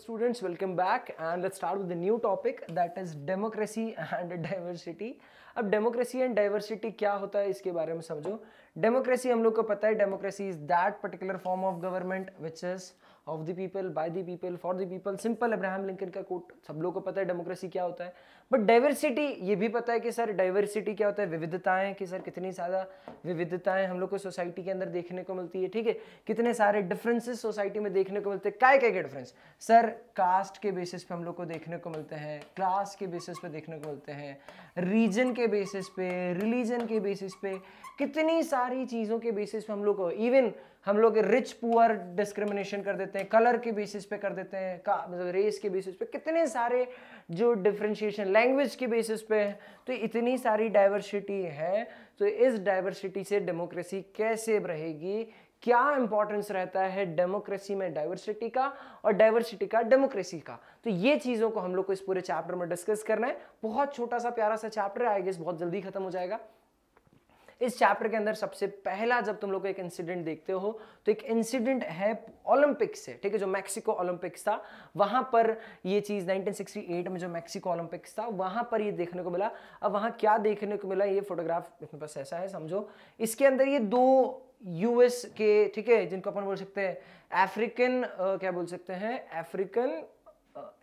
students welcome back and let's start with the new topic that is democracy and diversity अब democracy and diversity क्या होता है इसके बारे में समझो democracy हम लोग को पता है democracy is that particular form of government which is uh, of the people by the people for the people simple Abraham Lincoln का कोट सब लोग को पता है डेमोक्रेसी क्या होता है बट डाइवर्सिटी ये भी पता है कि सर डाइवर्सिटी क्या होता है विविधताएं कि सर कितनी ज़्यादा विविधताएं हम लोग को सोसाइटी के अंदर देखने को मिलती है ठीक है कितने सारे डिफरेंसेस सोसाइटी में देखने को मिलते हैं काय क्या क्या डिफरेंस सर कास्ट के बेसिस पे हम लोग को देखने को मिलते हैं क्लास के बेसिस पे देखने को मिलते हैं रीजन के बेसिस पे रिलीजन के बेसिस पे कितनी सारी चीज़ों के बेसिस पे हम लोग को इवन हम लोग रिच पुअर डिस्क्रिमिनेशन कर देते हैं कलर के बेसिस पे कर देते हैं का मतलब रेस के बेसिस पे कितने सारे जो डिफ्रेंशिएशन लैंग्वेज के बेसिस पे है तो इतनी सारी डाइवर्सिटी है तो इस डाइवर्सिटी से डेमोक्रेसी कैसे रहेगी क्या इंपॉर्टेंस रहता है डेमोक्रेसी में डाइवर्सिटी का और डाइवर्सिटी का डेमोक्रेसी का तो ये चीज़ों को हम लोग को इस पूरे चैप्टर में डिस्कस करना है बहुत छोटा सा प्यारा सा चैप्टर आएगा इस बहुत जल्दी खत्म हो जाएगा इस चैप्टर के अंदर सबसे पहला जब तुम लोग एक इंसिडेंट देखते हो तो एक इंसिडेंट है ओलंपिक से ठीक है जो मैक्सिको ओलंपिक्स था वहां पर ये चीज 1968 में जो मैक्सिको ओलंपिक्स था वहां पर ये देखने को मिला अब वहां क्या देखने को मिला ये फोटोग्राफ अपने पास ऐसा है समझो इसके अंदर ये दो यूएस के ठीक है जिनको अपन बोल सकते हैं अफ्रीकन क्या बोल सकते हैं अफ्रीकन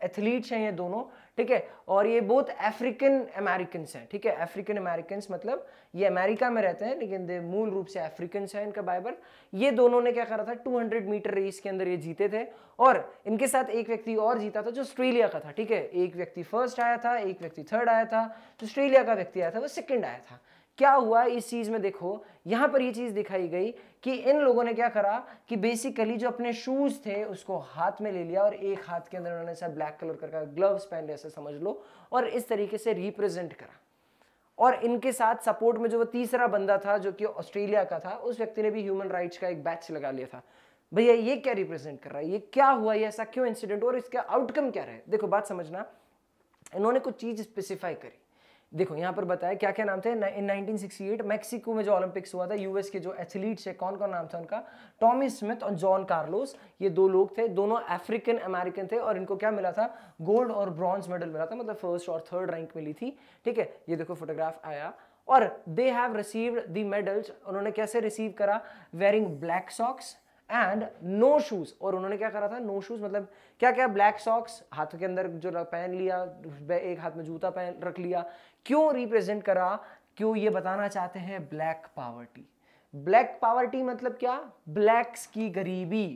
एथलीट्स हैं ये दोनों ठीक है और ये बहुत अफ्रीकन अमेरिकन हैं ठीक है अफ्रीकन अमेरिकन मतलब ये अमेरिका में रहते हैं लेकिन दे मूल रूप से अफ्रीकन है इनका बाइबर ये दोनों ने क्या करा था 200 मीटर रेस के अंदर ये जीते थे और इनके साथ एक व्यक्ति और जीता था जो ऑस्ट्रेलिया का था ठीक है एक व्यक्ति फर्स्ट आया था एक व्यक्ति थर्ड आया था जो ऑस्ट्रेलिया का व्यक्ति आया था वो सेकेंड आया था क्या हुआ इस चीज़ में देखो यहां पर ये चीज़ दिखाई गई कि इन लोगों ने क्या करा कि बेसिकली जो अपने शूज़ थे उसको हाथ में ले लिया और एक हाथ के अंदर उन्होंने ब्लैक कलर कर ग्लव्स पहन लिया ऐसा समझ लो और इस तरीके से रिप्रेजेंट करा और इनके साथ सपोर्ट में जो वो तीसरा बंदा था जो कि ऑस्ट्रेलिया का था उस व्यक्ति ने भी ह्यूमन राइट्स का एक बैच लगा लिया था भैया ये क्या रिप्रेजेंट कर रहा है ये क्या हुआ ये ऐसा क्यों इंसिडेंट और इसका आउटकम क्या रहे देखो बात समझना इन्होंने कुछ चीज़ स्पेसिफाई करी देखो यहाँ पर बताया क्या क्या नाम थे इन 1968 मेक्सिको में जो ओलंपिक्स हुआ था यूएस के जो एथलीट्स है कौन कौन नाम था उनका टॉमी स्मिथ और जॉन कार्लोस ये दो लोग थे दोनों अफ्रीकन अमेरिकन थे और इनको क्या मिला था गोल्ड और ब्रॉन्ज मेडल मिला था मतलब फर्स्ट और थर्ड रैंक मिली थी ठीक है ये देखो फोटोग्राफ आया और they have received the medals उन्होंने कैसे रिसीव करा wearing black socks and no shoes और उन्होंने क्या करा था नो no शूज मतलब क्या क्या ब्लैक सॉक्स हाथों के अंदर जो पहन लिया एक हाथ में जूता पहन रख लिया क्यों रिप्रेजेंट करा क्यों ये बताना चाहते हैं ब्लैक पावर्टी ब्लैक पावर्टी मतलब क्या ब्लैक्स की गरीबी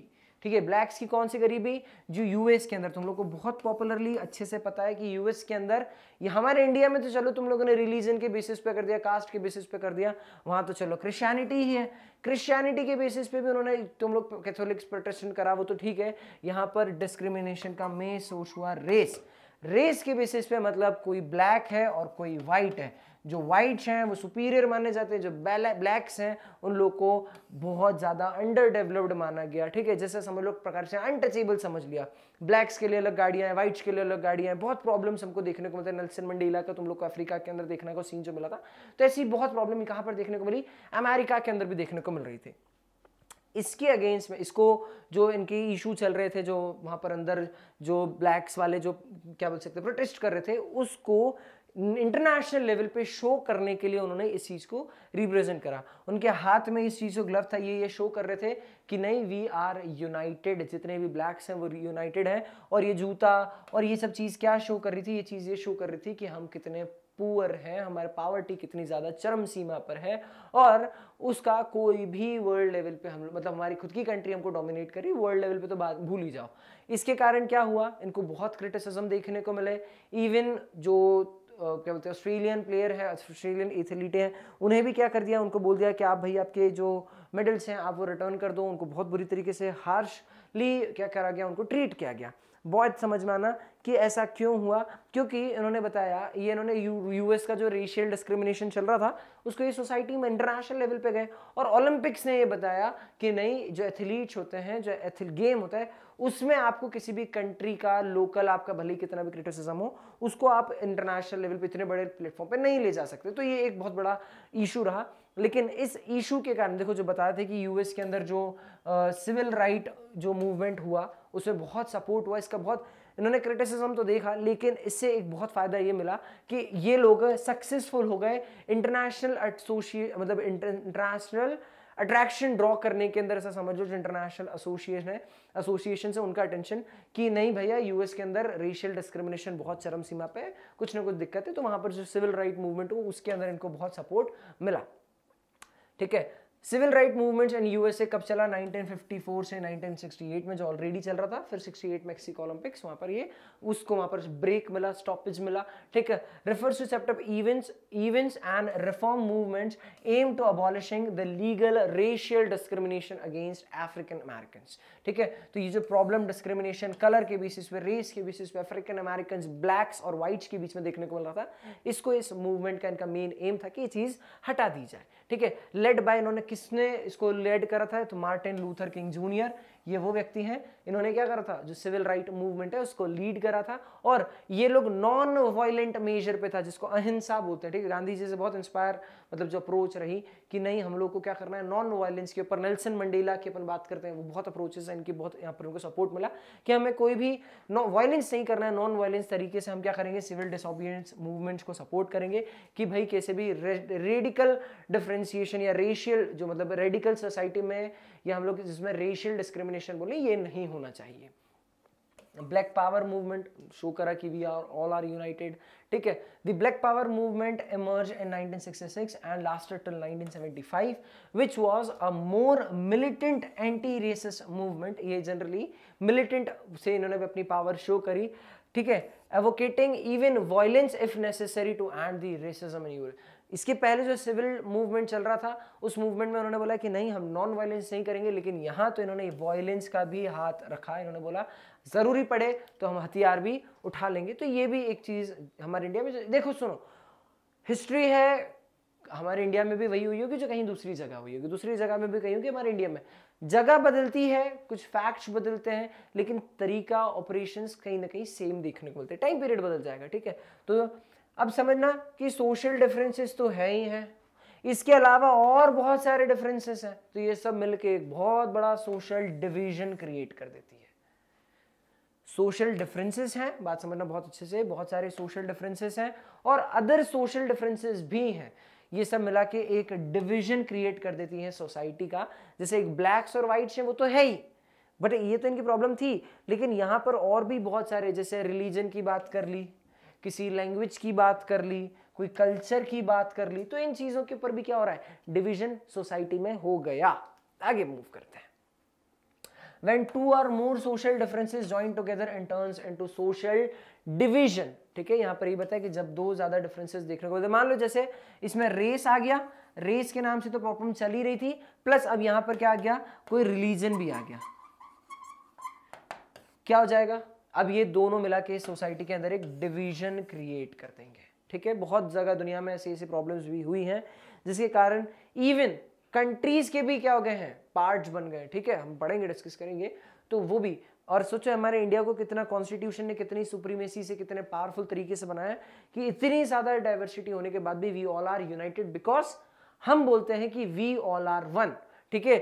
ठीक है ब्लैक्स की कौन सी गरीबी जो यूएस के अंदर तुम लोग को बहुत पॉपुलरली अच्छे से पता है कि यूएस के अंदर ये हमारे इंडिया में तो चलो तुम लोगों ने रिलीजन के बेसिस पे कर दिया कास्ट के बेसिस पे कर दिया वहां तो चलो क्रिश्चियनिटी ही है क्रिश्चियनिटी के बेसिस पे भी उन्होंने तुम लोग कैथोलिक्स प्रोटेस्टेंट करा वो तो ठीक है यहाँ पर डिस्क्रिमिनेशन का मे सोच हुआ रेस रेस के बेसिस पे मतलब कोई ब्लैक है और कोई वाइट है जो वाइट्स हैं वो सुपीरियर माने जाते हैं जो ब्लैक्स हैं उन लोग को बहुत ज़्यादा अंडर डेवलप्ड माना गया ठीक है जैसे समझ लो प्रकार से अनटचेबल समझ लिया ब्लैक्स के लिए अलग गाड़ियाँ हैं वाइट्स के लिए अलग गाड़ियाँ हैं बहुत प्रॉब्लम्स हमको देखने को मिलते हैं नल्सन मंडी का तुम लोग को अफ्रीका के अंदर देखने को सीन जो मिला था तो ऐसी बहुत प्रॉब्लम कहाँ पर देखने को मिली अमेरिका के अंदर भी देखने को मिल रही थी इसके अगेंस्ट में इसको जो इनके इशू चल रहे थे जो वहाँ पर अंदर जो ब्लैक्स वाले जो क्या बोल सकते प्रोटेस्ट कर रहे थे उसको इंटरनेशनल लेवल पे शो करने के लिए उन्होंने इस चीज़ को रिप्रेजेंट करा उनके हाथ में इस चीज़ को ग्लव था ये ये शो कर रहे थे कि नहीं वी आर यूनाइटेड जितने भी ब्लैक्स हैं वो यूनाइटेड हैं और ये जूता और ये सब चीज़ क्या शो कर रही थी ये चीज़ ये शो कर रही थी कि हम कितने पुअर है हमारे पावर्टी कितनी ज़्यादा चरम सीमा पर है और उसका कोई भी वर्ल्ड लेवल पे हम मतलब हमारी खुद की कंट्री हमको डोमिनेट करी वर्ल्ड लेवल पे तो बात भूल ही जाओ इसके कारण क्या हुआ इनको बहुत क्रिटिसिज्म देखने को मिले इवन जो Uh, क्या बोलते हैं ऑस्ट्रेलियन प्लेयर है ऑस्ट्रेलियन एथलीट हैं उन्हें भी क्या कर दिया उनको बोल दिया कि आप भाई आपके जो मेडल्स हैं आप वो रिटर्न कर दो उनको बहुत बुरी तरीके से हार्शली क्या करा गया उनको ट्रीट किया गया बहुत समझ में आना कि ऐसा क्यों हुआ क्योंकि इन्होंने बताया ये इन्होंने यू यूएस का जो रेशियल डिस्क्रिमिनेशन चल रहा था उसको ये सोसाइटी में इंटरनेशनल लेवल पे गए और ओलंपिक्स ने ये बताया कि नहीं जो एथलीट्स होते हैं जो एथिल गेम होता है उसमें आपको किसी भी कंट्री का लोकल आपका भले कितना भी क्रिटिसिज्म हो उसको आप इंटरनेशनल लेवल पर इतने बड़े प्लेटफॉर्म पर नहीं ले जा सकते तो ये एक बहुत बड़ा इशू रहा लेकिन इस इशू के कारण देखो जो बताया थे कि यूएस के अंदर जो सिविल राइट जो मूवमेंट हुआ उसमें बहुत सपोर्ट हुआ इसका बहुत इन्होंने क्रिटिसिज्म तो देखा लेकिन इससे एक बहुत फ़ायदा ये मिला कि ये लोग सक्सेसफुल हो गए इंटरनेशनल मतलब इंटरनेशनल अट्रैक्शन ड्रॉ करने के अंदर ऐसा समझ लो जो इंटरनेशनल एसोसिएशन है एसोसिएशन से उनका अटेंशन कि नहीं भैया यूएस के अंदर रेशियल डिस्क्रिमिनेशन बहुत चरम सीमा पे है कुछ ना कुछ दिक्कत है तो वहां पर जो सिविल राइट मूवमेंट हो उसके अंदर इनको बहुत सपोर्ट मिला ठीक है civil right movements and USA कब चला 1954 से 1968 में जो ऑलरेडी चल रहा था फिर 68 मेक्सिको ओलंपिक्स वहाँ पर ये उसको वहाँ पर ब्रेक मिला स्टॉपेज मिला ठीक है refers to sept events events and reform movements aim to abolishing the legal racial discrimination against African American ठीक है तो ये जो प्रॉब्लम डिस्क्रिमिनेशन कलर के बेसिस पे रेस के बेसिस पे अफ्रीकन अमेरिकन ब्लैक्स और व्हाइट्स के बीच में देखने को मिल रहा था इसको इस मूवमेंट का इनका मेन एम था कि ये चीज़ हटा दी जाए ठीक है लेड बाय इन्होंने किसने इसको लेड करा था तो मार्टिन लूथर किंग जूनियर ये वो व्यक्ति हैं इन्होंने क्या करा था जो सिविल राइट मूवमेंट है उसको लीड करा था और ये लोग नॉन वायलेंट मेजर पे था जिसको अहिंसा बोलते हैं ठीक है गांधी जी से बहुत इंस्पायर मतलब जो अप्रोच रही कि नहीं हम लोग को क्या करना है नॉन वायलेंस के ऊपर नेल्सन मंडेला की अपन बात करते हैं वो बहुत अप्रोचेस हैं इनकी बहुत यहाँ पर उनको सपोर्ट मिला कि हमें कोई भी वायलेंस नहीं करना है नॉन वायलेंस तरीके से हम क्या करेंगे सिविल डिसोबियंस मूवमेंट्स को सपोर्ट करेंगे कि भाई कैसे भी रेडिकल डिफरेंस डिफ्रेंसिएशन या रेशियल जो मतलब रेडिकल सोसाइटी में या हम लोग जिसमें रेशियल डिस्क्रिमिनेशन बोले ये नहीं होना चाहिए ब्लैक पावर मूवमेंट शो करा कि we are all are united ठीक है the black power movement emerged in 1966 and last till 1975 which was a more militant anti racist movement ये जनरली मिलिटेंट से इन्होंने भी अपनी पावर शो करी ठीक है advocating even violence if necessary to end the racism in Europe इसके पहले जो सिविल मूवमेंट चल रहा था उस मूवमेंट में उन्होंने बोला कि नहीं हम नॉन वायलेंस नहीं करेंगे लेकिन यहाँ तो इन्होंने वायलेंस का भी हाथ रखा इन्होंने बोला ज़रूरी पड़े तो हम हथियार भी उठा लेंगे तो ये भी एक चीज़ हमारे इंडिया में देखो सुनो हिस्ट्री है हमारे इंडिया में भी वही हुई होगी जो कहीं दूसरी जगह हुई होगी दूसरी जगह में भी कही होगी हमारे इंडिया में जगह बदलती है कुछ फैक्ट्स बदलते हैं लेकिन तरीका ऑपरेशंस कहीं ना कहीं सेम देखने को मिलते हैं टाइम पीरियड बदल जाएगा ठीक है तो अब समझना कि सोशल डिफरेंसेस तो है ही हैं इसके अलावा और बहुत सारे डिफरेंसेस हैं तो ये सब मिलके एक बहुत बड़ा सोशल डिवीजन क्रिएट कर देती है सोशल डिफरेंसेस हैं बात समझना बहुत अच्छे से बहुत सारे सोशल डिफरेंसेस हैं और अदर सोशल डिफरेंसेस भी हैं ये सब मिला के एक डिविजन क्रिएट कर देती है सोसाइटी का जैसे एक ब्लैक्स और वाइट्स हैं वो तो है ही बट ये तो इनकी प्रॉब्लम थी लेकिन यहाँ पर और भी बहुत सारे जैसे रिलीजन की बात कर ली किसी लैंग्वेज की बात कर ली कोई कल्चर की बात कर ली तो इन चीज़ों के ऊपर भी क्या हो रहा है डिविजन सोसाइटी में हो गया आगे मूव करते हैं when two or more social differences join together and turns into social division ठीक है यहाँ पर ये बताया कि जब दो ज्यादा डिफरेंसेस देखने को मान लो जैसे इसमें रेस आ गया रेस के नाम से तो प्रॉब्लम चल ही रही थी प्लस अब यहाँ पर क्या आ गया कोई रिलीजन भी आ गया क्या हो जाएगा अब ये दोनों मिला के सोसाइटी के अंदर एक डिवीजन क्रिएट कर देंगे ठीक है बहुत जगह दुनिया में ऐसी ऐसी प्रॉब्लम्स भी हुई हैं जिसके कारण इवन कंट्रीज के भी क्या हो गए हैं पार्ट्स बन गए ठीक है हम पढ़ेंगे डिस्कस करेंगे तो वो भी और सोचो हमारे इंडिया को कितना कॉन्स्टिट्यूशन ने कितनी सुप्रीमेसी से कितने पावरफुल तरीके से बनाया कि इतनी ज़्यादा डाइवर्सिटी होने के बाद भी we all are united because हम बोलते हैं कि वी ऑल आर वन ठीक है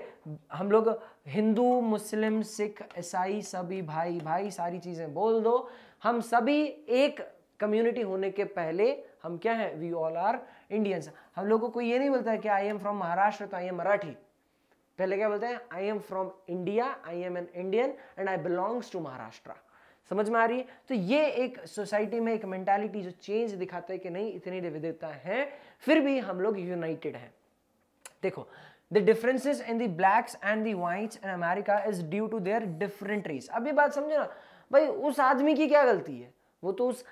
हम लोग हिंदू मुस्लिम सिख ईसाई सभी भाई भाई सारी चीज़ें बोल दो हम सभी एक कम्युनिटी होने के पहले हम क्या हैं वी ऑल आर इंडियंस हम लोगों को कोई ये नहीं बोलता है कि आई एम फ्रॉम महाराष्ट्र तो आई एम मराठी पहले क्या बोलते हैं I am from India I am an Indian and I belongs to Maharashtra समझ में आ रही है तो ये एक सोसाइटी में एक मेंटालिटी जो चेंज दिखाता है कि नहीं इतनी देवी देवता फिर भी हम लोग यूनाइटेड हैं देखो the differences in the blacks and the whites in America is due to their different race अब ये बात समझो ना भाई उस आदमी की क्या गलती है वो तो उस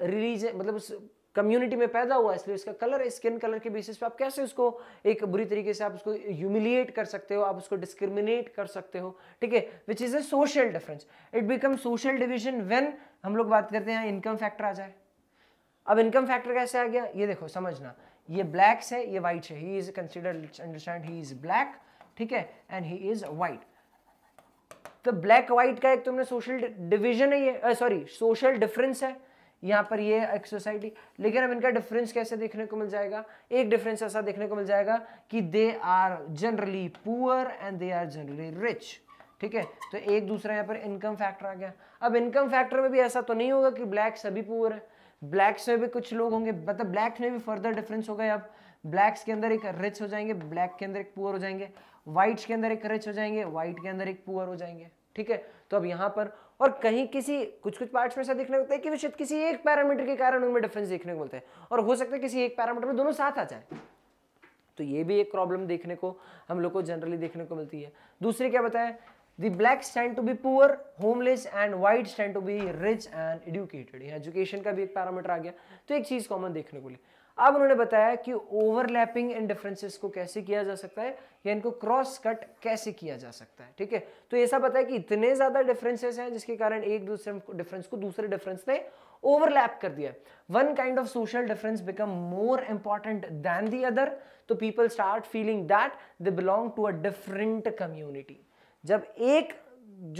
रिलीज मतलब उस कम्युनिटी में पैदा हुआ इसलिए उसका कलर स्किन कलर के बेसिस पे आप कैसे उसको एक बुरी तरीके से आप उसको ह्यूमिलिएट कर सकते हो आप उसको डिस्क्रिमिनेट कर सकते हो ठीक है which is a social difference it become social division when हम लोग बात करते हैं इनकम फैक्टर आ जाए अब इनकम फैक्टर कैसे आ गया ये देखो समझना ये ब्लैक्स है ये वाइट है he is consider understand he is black ठीक है एंड ही इज वाइट तो ब्लैक वाइट का एक तुमने सोशल डिविजन है ये सॉरी सोशल डिफरेंस है यहाँ पर ये एक सोसाइटी लेकिन अब इनका डिफरेंस कैसे देखने को मिल जाएगा एक डिफरेंस ऐसा देखने को मिल जाएगा कि they are generally poor and they are generally rich ठीक है तो एक दूसरा यहाँ पर इनकम फैक्टर आ गया अब इनकम फैक्टर में भी ऐसा तो नहीं होगा कि ब्लैक सभी पुअर है ब्लैक्स में भी कुछ लोग होंगे मतलब ब्लैक्स में भी फर्दर डिफरेंस होगा अब ब्लैक्स के अंदर एक रिच हो जाएंगे ब्लैक के अंदर एक पुअर हो जाएंगे वाइट्स के अंदर एक रिच हो जाएंगे व्हाइट के अंदर एक पुअर हो जाएंगे ठीक है तो अब यहाँ पर और कहीं किसी कुछ कुछ पार्ट्स में ऐसा देखने को होता है कि शायद किसी एक पैरामीटर के कारण उनमें डिफरेंस देखने को मिलता है और हो सकता है किसी एक पैरामीटर में दोनों साथ आ जाए तो ये भी एक प्रॉब्लम देखने को हम लोग को जनरली देखने को मिलती है दूसरी क्या बताया the blacks tend to be poor homeless and whites tend to be rich and educated यहाँ education का भी एक parameter आ गया तो एक चीज़ common देखने को मिली अब उन्होंने बताया कि ओवरलैपिंग इन डिफरेंसेस को कैसे किया जा सकता है या इनको क्रॉस कट कैसे किया जा सकता है ठीक है तो ऐसा पता है कि इतने ज़्यादा डिफरेंसेस हैं जिसके कारण एक दूसरे डिफरेंस को दूसरे डिफरेंस ने ओवरलैप कर दिया one kind of social difference become more important than the other तो people start feeling that they belong to a different community जब एक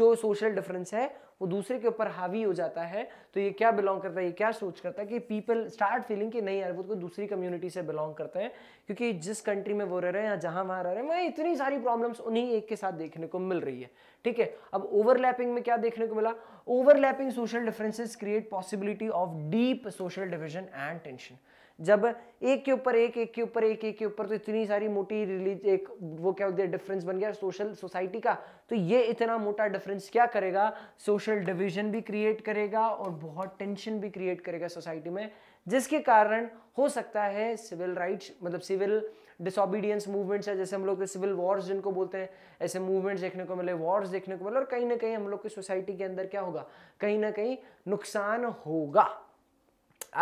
जो सोशल डिफरेंस है वो दूसरे के ऊपर हावी हो जाता है तो ये क्या बिलोंग करता है ये क्या सोच करता है कि पीपल स्टार्ट फीलिंग कि नहीं यार वो तो दूसरी कम्युनिटी से बिलोंग करते हैं क्योंकि जिस कंट्री में वो रह रहे हैं या जहां वहां रह रहे हैं वहां इतनी सारी प्रॉब्लम्स उन्हीं एक के साथ देखने को मिल रही है ठीक है अब ओवरलैपिंग में क्या देखने को मिला overlapping social differences create possibility of deep social division and tension जब एक के ऊपर एक एक के ऊपर एक एक के ऊपर तो इतनी सारी मोटी रिलीज एक वो क्या होती है डिफरेंस बन गया सोशल सोसाइटी का तो ये इतना मोटा डिफरेंस क्या करेगा सोशल डिविजन भी क्रिएट करेगा और बहुत टेंशन भी क्रिएट करेगा सोसाइटी में जिसके कारण हो सकता है सिविल राइट्स मतलब सिविल डिसोबीडियंस मूवमेंट्स है जैसे हम लोग सिविल वॉर्स जिनको बोलते हैं ऐसे मूवमेंट्स देखने को मिले वॉर्स देखने को मिले और कहीं ना कहीं हम लोग की सोसाइटी के अंदर क्या होगा कहीं ना कहीं नुकसान होगा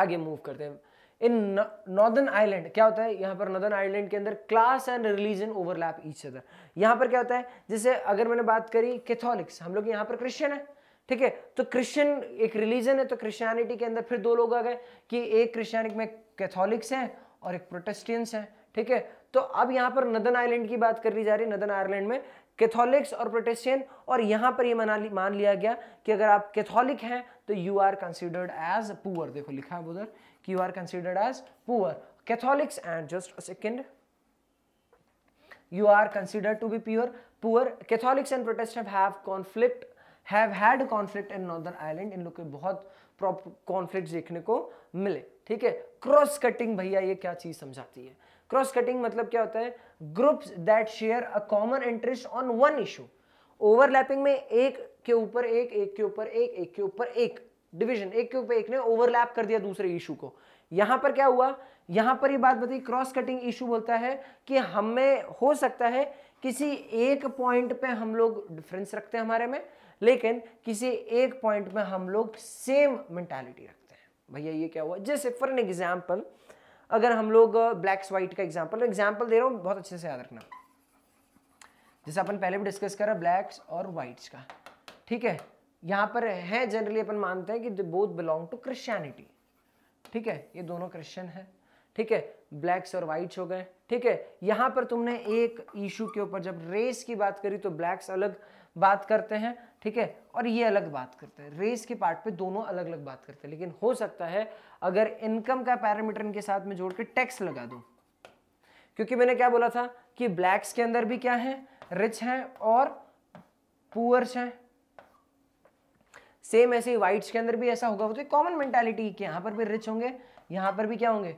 आगे मूव करते हैं इन नॉर्दर्न आइलैंड क्या होता है यहाँ पर नॉर्दर्न आइलैंड के अंदर class and religion overlap each other यहाँ पर क्या होता है जैसे अगर मैंने बात करी कैथोलिक्स हम लोग यहाँ पर क्रिश्चियन है ठीक है तो क्रिश्चियन एक रिलीजन है तो क्रिश्चियनिटी के अंदर फिर दो लोग आ गए कि एक क्रिश्चियनिक में कैथोलिक्स हैं और एक प्रोटेस्टियंस हैं ठीक है तो अब यहाँ पर नदन आइलैंड की बात कर ली जा रही है नदन आयरलैंड में कैथोलिक्स और प्रोटेस्टियन और यहाँ पर ये मना मान लिया गया कि अगर आप कैथोलिक हैं तो you are considered as poor देखो लिखा है उधर you are considered as poor catholics and just a second you are considered to be pure poor catholics and protestant have conflict have had conflict in northern island इन लोग के बहुत conflict देखने को मिले ठीक है क्रॉस कटिंग भैया ये क्या चीज समझाती है क्रॉस कटिंग मतलब क्या होता है groups that share a common interest on one issue overlapping में एक के ऊपर एक एक के ऊपर एक एक के ऊपर एक डिवीजन एक के ऊपर एक ने ओवरलैप कर दिया दूसरे इशू को यहां पर क्या हुआ यहां पर ये बात बताई क्रॉस कटिंग इशू बोलता है कि हमें हो सकता है किसी एक पॉइंट पे हम लोग डिफरेंस रखते हैं हमारे में लेकिन किसी एक पॉइंट में हम लोग सेम मेंटालिटी रखते हैं भैया ये क्या हुआ जैसे फॉर एन एग्जाम्पल अगर हम लोग ब्लैक्स व्हाइट का एग्जाम्पल एग्जाम्पल दे रहा हूं बहुत अच्छे से याद रखना जैसे अपन पहले भी डिस्कस करा ब्लैक्स और व्हाइट्स का ठीक है यहां पर है जनरली अपन मानते हैं कि they both belong to Christianity ठीक है ये दोनों क्रिश्चियन है ठीक है ब्लैक्स और व्हाइट्स हो गए ठीक है यहां पर तुमने एक इशू के ऊपर जब रेस की बात करी तो ब्लैक्स अलग बात करते हैं ठीक है और ये अलग बात करते हैं रेस के पार्ट पे दोनों अलग अलग बात करते हैं लेकिन हो सकता है अगर इनकम का पैरामीटर इनके साथ में जोड़ के टैक्स लगा दो क्योंकि मैंने क्या बोला था कि ब्लैक्स के अंदर भी क्या है रिच है और पुअर्स हैं सेम ऐसे ही वाइट्स के अंदर भी ऐसा होगा वो तो कॉमन मेंटेलिटी कि यहाँ पर भी रिच होंगे यहाँ पर भी क्या होंगे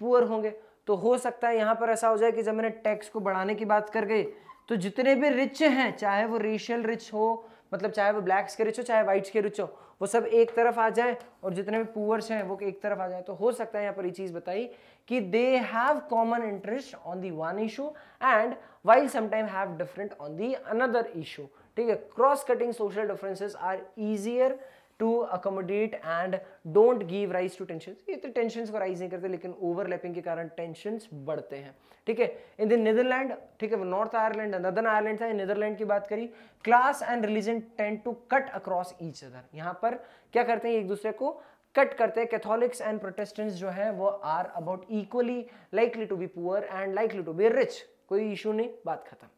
पुअर होंगे तो हो सकता है यहाँ पर ऐसा हो जाए कि जब मैंने टैक्स को बढ़ाने की बात कर गई तो जितने भी रिच हैं चाहे वो रेशियल रिच हो मतलब चाहे वो ब्लैक्स के रिच हो चाहे वाइट्स के रिच हो वो सब एक तरफ आ जाए और जितने भी पुअर्स हैं वो एक तरफ आ जाए तो हो सकता है यहाँ पर ये चीज़ बताई कि they have common interest on the one issue and while sometime have different on the another issue ठीक है cross cutting social differences are easier to accommodate and don't give rise to tension ये तो tension को rise नहीं करते लेकिन overlapping के कारण टेंशन बढ़ते हैं ठीक है इन द नीदरलैंड ठीक है नॉर्थ आयरलैंड नदर्न आयरलैंड था नीदरलैंड की बात करी class and religion tend to cut across each other यहाँ पर क्या करते हैं एक दूसरे को कट करते हैं कैथोलिक्स एंड प्रोटेस्टेंट्स जो हैं वो are about equally likely to be poor and likely to be rich कोई इशू नहीं बात खत्म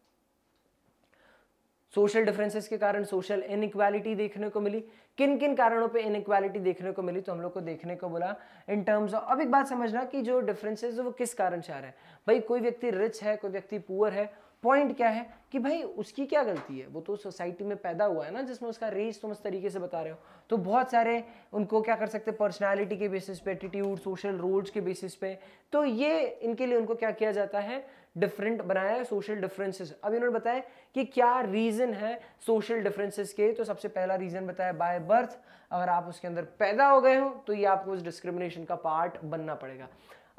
सोशल डिफरेंसेस के कारण सोशल इनइक्वालिटी देखने को मिली किन किन कारणों पे इनइक्वालिटी देखने को मिली तो हम लोग को देखने को बोला इन टर्म्स ऑफ अब एक बात समझना कि जो डिफरेंसेस वो किस कारण से आ रहे हैं भाई कोई व्यक्ति रिच है कोई व्यक्ति पुअर है पॉइंट क्या है कि भाई उसकी क्या गलती है वो तो सोसाइटी में पैदा हुआ है ना जिसमें उसका रेस तुम उस तरीके से बता रहे हो तो बहुत सारे उनको क्या कर सकते हैं पर्सनैलिटी के बेसिस पे एटीट्यूड सोशल रोल्स के बेसिस पे तो ये इनके लिए उनको क्या किया जाता है डिफरेंट बनाया है सोशल डिफरेंसेस अब इन्होंने बताया कि क्या रीज़न है सोशल डिफरेंसेस के तो सबसे पहला रीज़न बताया बाय बर्थ अगर आप उसके अंदर पैदा हो गए हो तो ये आपको उस डिस्क्रिमिनेशन का पार्ट बनना पड़ेगा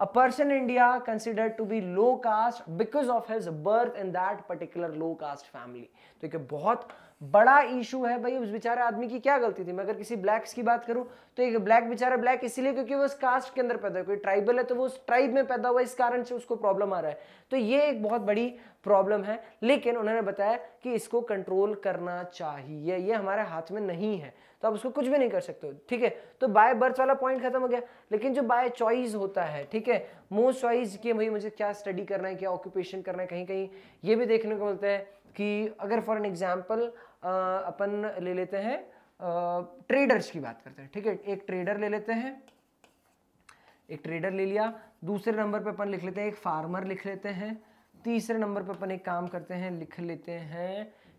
a person India consider to be low caste because of his birth in that particular low caste family तो एक बहुत बड़ा इशू है भाई उस बेचारे आदमी की क्या गलती थी मैं अगर किसी ब्लैक्स की बात करूं तो एक ब्लैक बेचारा ब्लैक इसीलिए क्योंकि वो उस कास्ट के अंदर पैदा कोई ट्राइबल है तो वो उस ट्राइब में पैदा हुआ इस कारण से उसको प्रॉब्लम आ रहा है तो ये एक बहुत बड़ी प्रॉब्लम है लेकिन उन्होंने बताया कि इसको कंट्रोल करना चाहिए ये हमारे हाथ में नहीं है तो आप उसको कुछ भी नहीं कर सकते ठीक है तो बाय बर्थ वाला पॉइंट खत्म हो गया लेकिन जो बाय चॉइस होता है ठीक है मोस्ट चॉइस कि भाई मुझे क्या स्टडी करना है क्या ऑक्यूपेशन करना है कहीं कहीं ये भी देखने को मिलता है कि अगर फॉर एन एग्जाम्पल अपन ले लेते हैं ट्रेडर्स की बात करते हैं ठीक है एक ट्रेडर ले लेते हैं एक ट्रेडर ले लिया दूसरे नंबर पे अपन लिख लेते हैं एक फार्मर लिख लेते हैं तीसरे नंबर पे अपन एक काम करते हैं लिख लेते हैं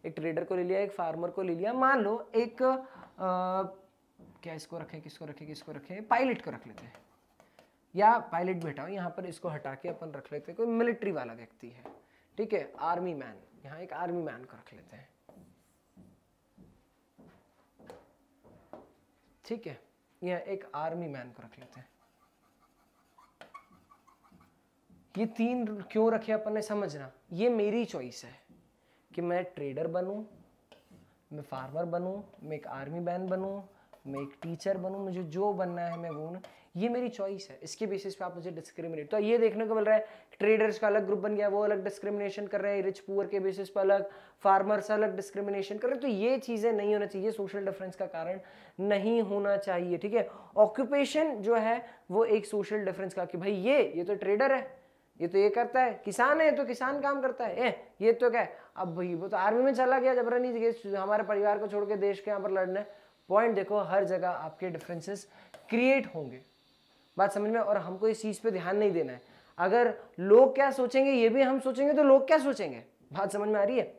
एक ट्रेडर को ले लिया एक फार्मर को ले लिया मान लो एक आ, क्या इसको रखें किसको रखें किसको रखें पायलट को रख लेते हैं या पायलट भी हटाओ यहाँ पर इसको हटा के अपन रख लेते हैं कोई मिलिट्री वाला व्यक्ति है ठीक है आर्मी मैन यहाँ एक आर्मी मैन को रख लेते हैं ठीक है यह एक आर्मी मैन को रख लेते हैं ये तीन क्यों रखे अपन ने समझना ये मेरी चॉइस है कि मैं ट्रेडर बनूं मैं फार्मर बनूं मैं एक आर्मी मैन बनूं मैं एक टीचर बनूं मुझे जो बनना है मैं वो ये मेरी चॉइस है इसके बेसिस पे आप मुझे डिस्क्रिमिनेट तो ये देखने को मिल रहा है ट्रेडर्स का अलग ग्रुप बन गया वो अलग डिस्क्रिमिनेशन कर रहे हैं रिच पुअर के बेसिस पर अलग फार्मर्स अलग डिस्क्रिमिनेशन कर रहे हैं तो ये चीज़ें नहीं होना चाहिए सोशल डिफरेंस का कारण नहीं होना चाहिए ठीक है ऑक्यूपेशन जो है वो एक सोशल डिफरेंस का कि भाई ये ये तो ट्रेडर है ये तो ये करता है किसान है तो किसान काम करता है ए, ये तो क्या अब भाई वो तो आर्मी में चला गया जबरनी हमारे परिवार को छोड़ के देश के यहाँ पर लड़ना है पॉइंट देखो हर जगह आपके डिफरेंसेस क्रिएट होंगे बात समझ में और हमको इस चीज़ पे ध्यान नहीं देना है अगर लोग क्या सोचेंगे ये भी हम सोचेंगे तो लोग क्या सोचेंगे बात समझ में आ रही है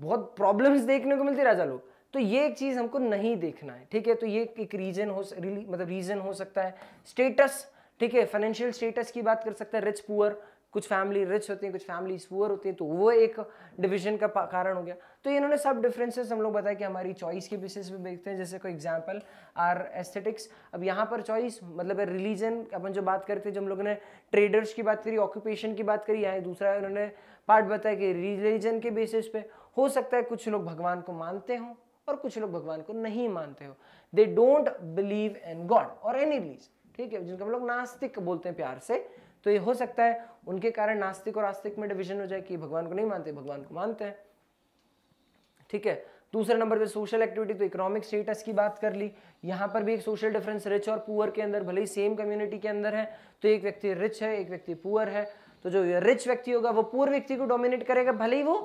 बहुत प्रॉब्लम्स देखने को मिलती राजा लोग तो ये एक चीज़ हमको नहीं देखना है ठीक है तो ये एक रीजन हो मतलब रीजन हो सकता है स्टेटस ठीक है फाइनेंशियल स्टेटस की बात कर सकते हैं रिच पुअर कुछ फैमिली रिच होती हैं कुछ फैमिली पुअर होती हैं तो वो एक डिविजन का कारण हो गया तो इन्होंने सब डिफरेंसेस हम लोग बताया कि हमारी चॉइस के बेसिस पे देखते हैं जैसे कोई एग्जाम्पल आर एस्थेटिक्स अब यहाँ पर चॉइस मतलब रिलीजन अपन जो बात करते हैं जो हम लोगों ने ट्रेडर्स की बात करी ऑक्यूपेशन की बात करी यहाँ दूसरा इन्होंने पार्ट बताया कि रिलीजन के बेसिस पे हो सकता है कुछ लोग भगवान को मानते हों और कुछ लोग भगवान को नहीं मानते हो they don't believe in God और एनी रिलीज ठीक है जिनको हम लोग नास्तिक बोलते हैं प्यार से तो ये हो सकता है उनके कारण नास्तिक और आस्तिक में डिविजन हो जाए कि भगवान को नहीं मानते भगवान को मानते हैं ठीक है दूसरे नंबर पे सोशल एक्टिविटी तो इकोनॉमिक स्टेटस की बात कर ली यहाँ पर भी एक सोशल डिफरेंस रिच और पुअर के अंदर भले ही सेम कम्युनिटी के अंदर है तो एक व्यक्ति रिच है एक व्यक्ति पुअर है तो जो रिच व्यक्ति होगा वो पुअर व्यक्ति को डोमिनेट करेगा भले ही वो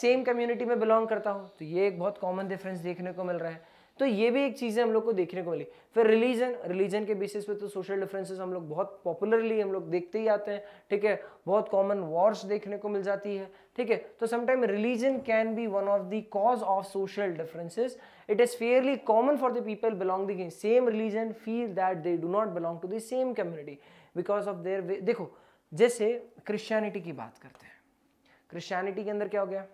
सेम कम्युनिटी में बिलोंग करता हो तो ये एक बहुत कॉमन डिफरेंस देखने को मिल रहा है तो ये भी एक चीज़ है हम लोग को देखने को मिली फिर रिलीजन रिलीजन के बेसिस पे तो सोशल डिफरेंसेस हम लोग बहुत पॉपुलरली हम लोग देखते ही आते हैं ठीक है बहुत कॉमन वॉर्स देखने को मिल जाती है ठीक है तो sometime religion can be one of the cause of social differences it is fairly common for the people belong the same religion feel that they do not belong to the same community because of their देखो जैसे Christianity की बात करते हैं Christianity के अंदर क्या हो गया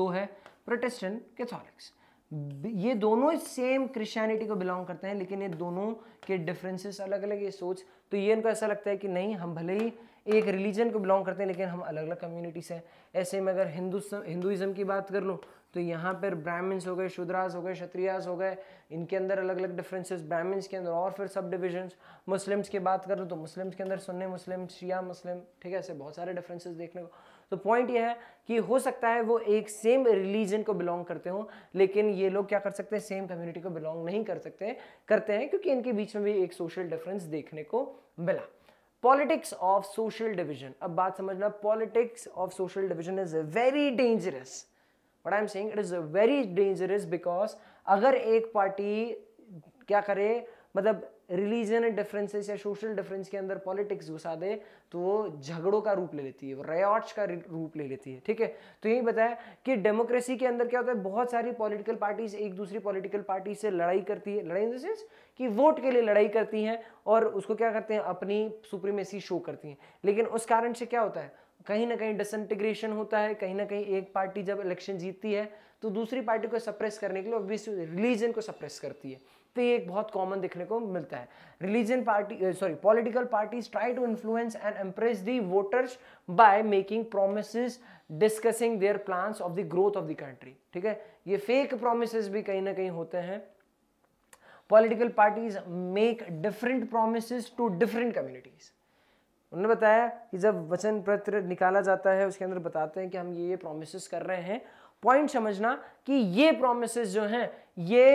दो है प्रोटेस्टेंट कैथोलिक्स ये दोनों सेम क्रिश्चियनिटी को बिलोंग करते हैं लेकिन ये दोनों के डिफरेंसेस अलग अलग ये सोच तो ये इनको ऐसा लगता है कि नहीं हम भले ही एक रिलीजन को बिलोंग करते हैं लेकिन हम अलग अलग कम्युनिटी से ऐसे में अगर हिंदू हिंदुज़म की बात कर लूँ तो यहाँ पर ब्राह्मण्स हो गए शुद्रास हो गए क्षत्रियास हो गए इनके अंदर अलग अलग डिफरेंसेस ब्राह्मण्स के अंदर और फिर सब डिविजन्स मुस्लिम्स की बात कर लूँ तो मुस्लिम्स के अंदर सुन्ने मुस्लिम शिया मुस्लिम ठीक है ऐसे बहुत सारे डिफरेंसेस देखने को तो पॉइंट ये है कि हो सकता है वो एक सेम रिलीजन को बिलोंग करते हो लेकिन ये लोग क्या कर सकते हैं सेम कम्युनिटी को बिलोंग नहीं कर सकते करते हैं क्योंकि इनके बीच में भी एक सोशल डिफरेंस देखने को मिला पॉलिटिक्स ऑफ सोशल डिविजन अब बात समझना politics of social division is a very dangerous but I am saying it is very dangerous because अगर एक पार्टी क्या करे मतलब रिलीजन डिफरेंसेस या सोशल डिफरेंस के अंदर पॉलिटिक्स घुसा दे तो वो झगड़ों का रूप ले लेती है वो रेयॉट्स का रूप ले लेती है ठीक है तो यही बताया कि डेमोक्रेसी के अंदर क्या होता है बहुत सारी पॉलिटिकल पार्टीज एक दूसरी पॉलिटिकल पार्टी से लड़ाई करती है लड़ाई इन सेंस कि वोट के लिए लड़ाई करती हैं और उसको क्या करते हैं अपनी सुप्रीमेसी शो करती हैं लेकिन उस कारण से क्या होता है कहीं ना कहीं डिसइंटीग्रेशन होता है कहीं ना कहीं एक पार्टी जब इलेक्शन जीतती है तो दूसरी पार्टी को सप्रेस करने के लिए ऑब्वियसली रिलीजन को सप्रेस करती है तो ये एक बहुत कॉमन देखने को मिलता है religion party sorry political parties try to influence and impress the voters by making promise discussing their plan of the growth of the country ठीक है ये फेक प्रोमिस भी कहीं ना कहीं होते हैं political parties make different promise to different communities उन्होंने बताया कि जब वचन पत्र निकाला जाता है उसके अंदर बताते हैं कि हम ये ये प्रोमिस कर रहे हैं पॉइंट समझना कि ये प्रोमिस जो हैं ये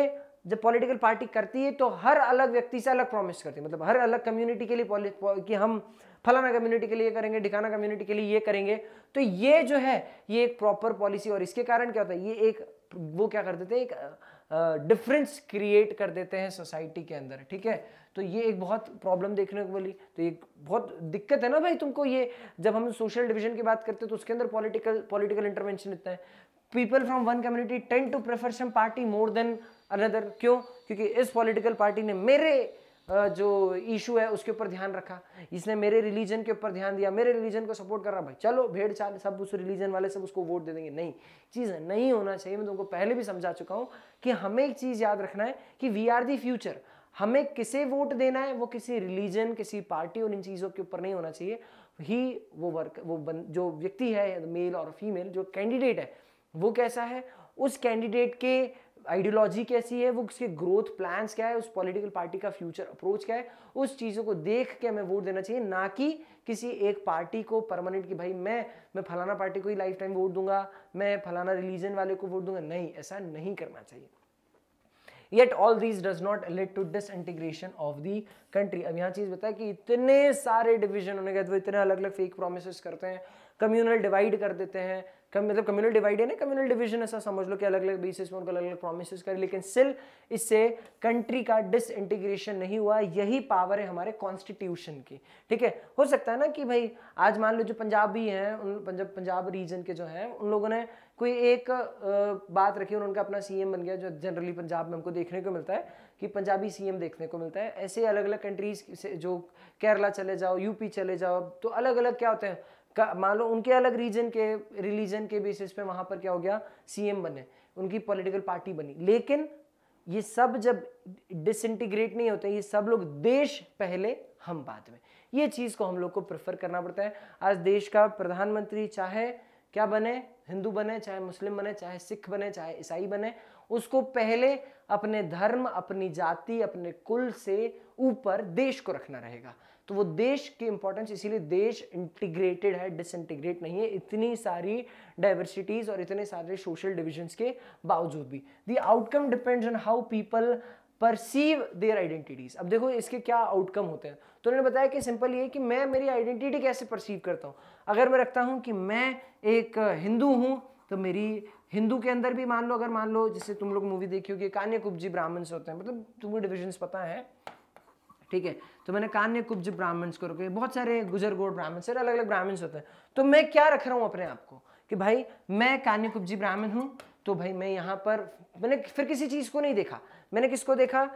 जब पॉलिटिकल पार्टी करती है तो हर अलग व्यक्ति से अलग प्रॉमिस करती है मतलब हर अलग कम्युनिटी के लिए कि हम फलाना कम्युनिटी के लिए करेंगे ढिकाना कम्युनिटी के लिए ये करेंगे तो ये जो है ये एक प्रॉपर पॉलिसी और इसके कारण क्या होता है ये एक वो क्या कर देते हैं एक डिफरेंस क्रिएट कर देते हैं सोसाइटी के अंदर ठीक है तो ये एक बहुत प्रॉब्लम देखने को मिली तो एक बहुत दिक्कत है ना भाई तुमको ये जब हम सोशल डिविजन की बात करते हैं तो उसके अंदर पॉलिटिकल पॉलिटिकल इंटरवेंशन इतना है people from one community tend to prefer some party more than another क्यों क्योंकि इस पॉलिटिकल पार्टी ने मेरे जो इशू है उसके ऊपर ध्यान रखा इसने मेरे रिलीजन के ऊपर ध्यान दिया मेरे रिलीजन को सपोर्ट कर रहा भाई चलो भेड़ चाल सब उस रिलीजन वाले सब उसको वोट दे देंगे नहीं चीज़ नहीं होना चाहिए मैं तुमको पहले भी समझा चुका हूँ कि हमें एक चीज़ याद रखना है कि वी आर दी फ्यूचर हमें किसे वोट देना है वो किसी रिलीजन किसी पार्टी और इन चीज़ों के ऊपर नहीं होना चाहिए ही वो वर्क वो बन, जो व्यक्ति है मेल और फीमेल जो कैंडिडेट है वो कैसा है उस कैंडिडेट के आइडियोलॉजी कैसी है वो उसके ग्रोथ प्लान्स क्या है उस पॉलिटिकल पार्टी का फ्यूचर अप्रोच क्या है उस चीज़ों को देख के हमें वोट देना चाहिए ना कि किसी एक पार्टी को परमानेंट कि भाई मैं मैं फलाना पार्टी को ही लाइफ टाइम वोट दूंगा मैं फलाना रिलीजन वाले को वोट दूंगा नहीं ऐसा नहीं करना चाहिए yet all these does not lead to disintegration of the country अब यहाँ चीज़ बताया कि इतने सारे डिविजन होने के बाद वो इतने अलग अलग फेक प्रोमिस करते हैं कम्यूनल डिवाइड कर देते हैं कम मतलब कम्युनल डिवाइड है ना कम्युनल डिवीजन ऐसा समझ लो कि अलग अलग बेसिस पर उनको अलग अलग प्रोमिस करें लेकिन स्टिल इससे कंट्री का डिसइंटीग्रेशन नहीं हुआ यही पावर है हमारे कॉन्स्टिट्यूशन की ठीक है हो सकता है ना कि भाई आज मान लो जो पंजाबी हैं उन पंजाब पंजाब रीजन के जो हैं उन लोगों ने कोई एक बात रखी और उनका अपना सीएम बन गया जो जनरली पंजाब में हमको देखने को मिलता है कि पंजाबी सीएम देखने को मिलता है ऐसे अलग अलग कंट्रीज से जो केरला चले जाओ यूपी चले जाओ तो अलग अलग क्या होते हैं मान लो उनके अलग रीजन के रिलीजन के बेसिस पे वहां पर क्या हो गया सीएम बने उनकी पॉलिटिकल पार्टी बनी लेकिन ये सब जब डिसइंटीग्रेट नहीं होते ये सब लोग देश पहले हम बाद में ये चीज़ को हम लोग को प्रेफर करना पड़ता है आज देश का प्रधानमंत्री चाहे क्या बने हिंदू बने चाहे मुस्लिम बने चाहे सिख बने चाहे ईसाई बने उसको पहले अपने धर्म अपनी जाति अपने कुल से ऊपर देश को रखना रहेगा तो वो देश की इंपॉर्टेंस इसीलिए देश इंटीग्रेटेड है डिसइंटीग्रेट नहीं है इतनी सारी डाइवर्सिटीज़ और इतने सारे सोशल डिविजन्स के बावजूद भी the outcome depends on how people perceive their identities अब देखो इसके क्या आउटकम होते हैं तो उन्होंने बताया कि सिंपल ये कि मैं मेरी आइडेंटिटी कैसे परसीव करता हूँ अगर मैं रखता हूँ कि मैं एक हिंदू हूँ तो मेरी हिंदू के अंदर भी मान लो अगर मान लो जैसे तुम लोग मूवी देखी होगी कान्य कुब्जी ब्राह्मण्स होते हैं मतलब तुम्हें डिविजन्स पता है ठीक है तो मैंने कान्य कुब्ज ब्राह्मण्स को रखे बहुत सारे गुजर गोड़ ब्राह्मण सारे अलग अलग ब्राह्मण्स होते हैं तो मैं क्या रख रहा हूँ अपने आप को कि भाई मैं कान्य कुब्जी ब्राह्मण हूँ तो भाई मैं यहाँ पर मैंने फिर किसी चीज़ को नहीं देखा मैंने किसको देखा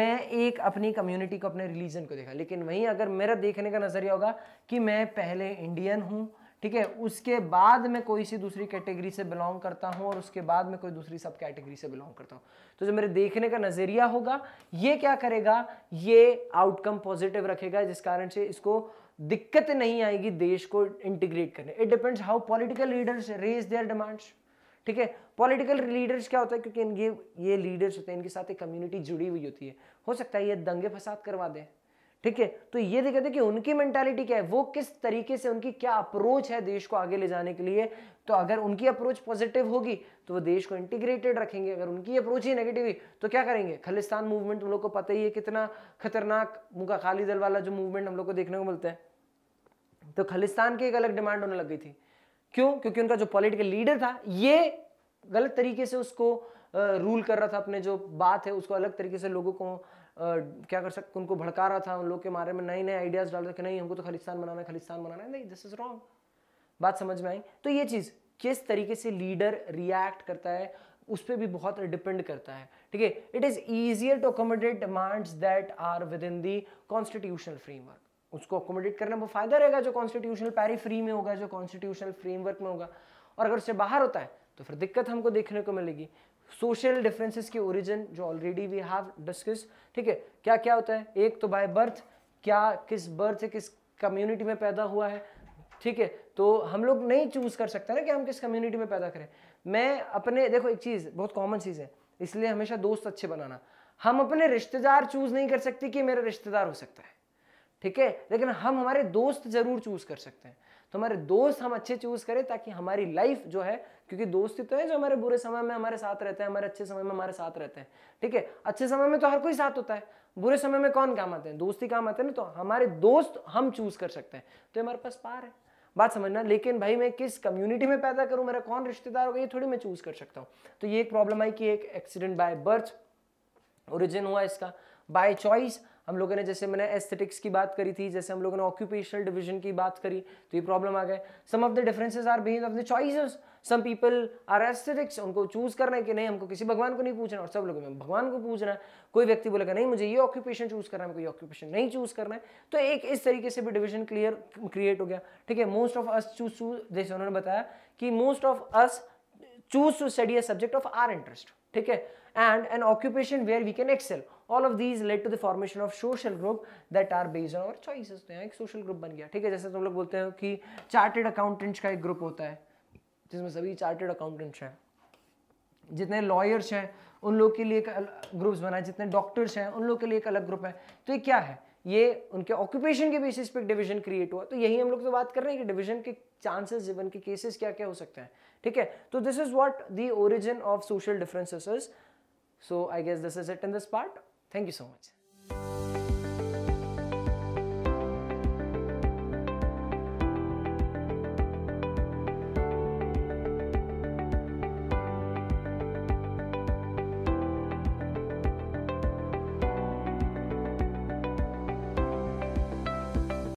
मैं एक अपनी कम्युनिटी को अपने रिलीजन को देखा लेकिन वहीं अगर मेरा देखने का नज़रिया होगा कि मैं पहले इंडियन हूँ ठीक है उसके बाद में कोई सी दूसरी कैटेगरी से बिलोंग करता हूं और उसके बाद में कोई दूसरी सब कैटेगरी से बिलोंग करता हूं तो जो मेरे देखने का नज़रिया होगा ये क्या करेगा ये आउटकम पॉजिटिव रखेगा जिस कारण से इसको दिक्कत नहीं आएगी देश को इंटीग्रेट करने it depends how political leaders raise their demands ठीक है पॉलिटिकल लीडर्स क्या होता है क्योंकि इनके ये लीडर्स होते हैं इनके साथ एक कम्युनिटी जुड़ी हुई होती है हो सकता है ये दंगे फसाद करवा दें ठीक है तो ये दिखाते हैं कि उनकी मेंटालिटी क्या है वो किस तरीके से उनकी क्या अप्रोच है देश को आगे ले जाने के लिए तो अगर उनकी अप्रोच पॉजिटिव होगी तो वो देश को इंटीग्रेटेड रखेंगे अगर उनकी अप्रोच ही नेगेटिव है तो क्या करेंगे खालिस्तान मूवमेंट हम लोग को पता ही है कितना खतरनाक मुका खाली दल वाला जो मूवमेंट हम लोग को देखने को मिलता है तो खालिस्तान की एक अलग डिमांड होने लग गई थी क्यों क्योंकि उनका जो पॉलिटिकल लीडर था ये गलत तरीके से उसको रूल कर रहा था अपने जो बात है उसको अलग तरीके से लोगों को क्या कर सकते उनको भड़का रहा था उन लोग के बारे में नए नए आइडियाज़ डाल रहे थे नहीं हमको तो खालिस्तान बनाना है खालिस्तान बनाना है नहीं दिस इज़ रॉन्ग बात समझ में आई तो ये चीज़ किस तरीके से लीडर रिएक्ट करता है उस पर भी बहुत डिपेंड करता है ठीक है it is easier to accommodate demands that are within the constitutional framework उसको अकोमोडेट करने में फायदा रहेगा जो कॉन्स्टिट्यूशनल पैरी फ्री में होगा जो कॉन्स्टिट्यूशनल फ्रेमवर्क में होगा और अगर उससे बाहर होता है तो फिर दिक्कत हमको देखने को मिलेगी सोशल डिफरेंसेस की ओरिजिन जो ऑलरेडी वी हैव डिस्कस ठीक है क्या क्या होता है एक तो बाय बर्थ क्या किस बर्थ से किस कम्युनिटी में पैदा हुआ है ठीक है तो हम लोग नहीं चूज़ कर सकते ना कि हम किस कम्युनिटी में पैदा करें मैं अपने देखो एक चीज़ बहुत कॉमन चीज़ है इसलिए हमेशा दोस्त अच्छे बनाना हम अपने रिश्तेदार चूज़ नहीं कर सकते कि मेरा रिश्तेदार हो सकता है ठीक है लेकिन हम हमारे दोस्त ज़रूर चूज़ कर सकते हैं तो हमारे दोस्त हम अच्छे चूज करें ताकि हमारी लाइफ जो है क्योंकि दोस्ती तो है जो हमारे बुरे समय में हमारे साथ रहते हैं हमारे अच्छे समय में हमारे साथ रहते हैं ठीक है अच्छे समय में तो हर कोई साथ होता है बुरे समय में कौन काम आते हैं दोस्ती काम आते हैं ना तो हमारे दोस्त हम चूज कर सकते हैं तो हमारे पास पार है बात समझना लेकिन भाई मैं किस कम्युनिटी में पैदा करूं मेरा कौन रिश्तेदार होगा ये थोड़ी मैं चूज कर सकता हूँ तो ये एक प्रॉब्लम आई कि एक एक्सीडेंट बाय बर्थ ओरिजिन हुआ इसका बाय चॉइस हम लोगों ने जैसे मैंने एस्थेटिक्स की बात करी थी जैसे हम लोगों ने ऑक्यूपेशनल डिविजन की बात करी तो ये प्रॉब्लम आ गए some of the differences are based of the choices some people are aesthetics उनको चूज करना है कि नहीं हमको किसी भगवान को नहीं पूछना और सब लोगों में भगवान को पूछना है कोई व्यक्ति बोलेगा नहीं मुझे ये ऑक्यूपेशन चूज करना है कोई ऑक्यूपेशन नहीं चूज करना है तो एक इस तरीके से भी डिविजन क्लियर क्रिएट हो गया ठीक है most of us choose choose जैसे उन्होंने बताया कि most of us choose to study a subject of our interest ठीक है and an occupation where we can excel all of these led to the formation of social group that are based on our choices तो यहाँ एक social group ban gaya theek hai jaise tum log bolte ho ki chartered accountants ka ek group hota hai jisme sabhi chartered accountants hain jitne lawyers hain un log ke liye ek groups बना jitne doctors hain un log ke liye ek alag group hai to ye kya hai ये उनके occupation के basis पे division create हुआ तो यही हम लोग तो बात कर रहे हैं कि डिवीजन के चांसेस जीवन के केसेस क्या क्या हो सकते हैं ठीक है तो this is what the origin of social differences is So I guess this is it in this part. Thank you so much.